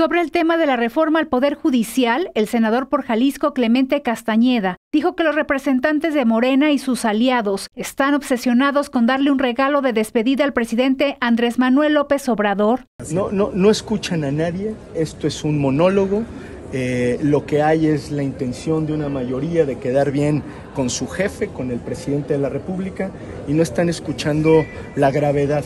Sobre el tema de la reforma al Poder Judicial, el senador por Jalisco Clemente Castañeda dijo que los representantes de Morena y sus aliados están obsesionados con darle un regalo de despedida al presidente Andrés Manuel López Obrador. No, no, no escuchan a nadie, esto es un monólogo. Eh, lo que hay es la intención de una mayoría de quedar bien con su jefe, con el presidente de la República, y no están escuchando la gravedad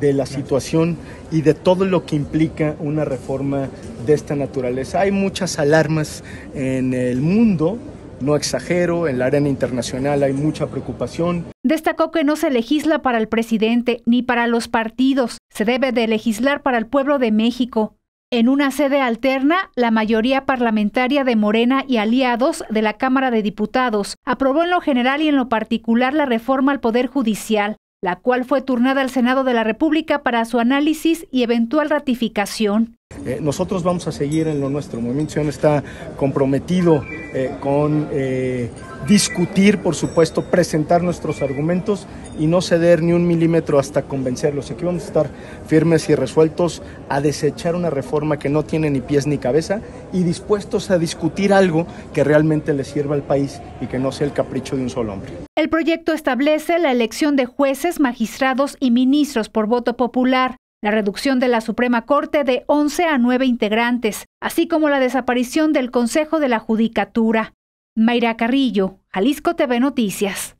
de la situación y de todo lo que implica una reforma de esta naturaleza. Hay muchas alarmas en el mundo, no exagero, en la arena internacional hay mucha preocupación. Destacó que no se legisla para el presidente ni para los partidos, se debe de legislar para el pueblo de México. En una sede alterna, la mayoría parlamentaria de Morena y aliados de la Cámara de Diputados aprobó en lo general y en lo particular la reforma al Poder Judicial, la cual fue turnada al Senado de la República para su análisis y eventual ratificación. Eh, nosotros vamos a seguir en lo nuestro. Movimiento está comprometido eh, con eh, discutir, por supuesto, presentar nuestros argumentos y no ceder ni un milímetro hasta convencerlos. Aquí vamos a estar firmes y resueltos a desechar una reforma que no tiene ni pies ni cabeza y dispuestos a discutir algo que realmente le sirva al país y que no sea el capricho de un solo hombre. El proyecto establece la elección de jueces, magistrados y ministros por voto popular la reducción de la Suprema Corte de 11 a 9 integrantes, así como la desaparición del Consejo de la Judicatura. Mayra Carrillo, Jalisco TV Noticias.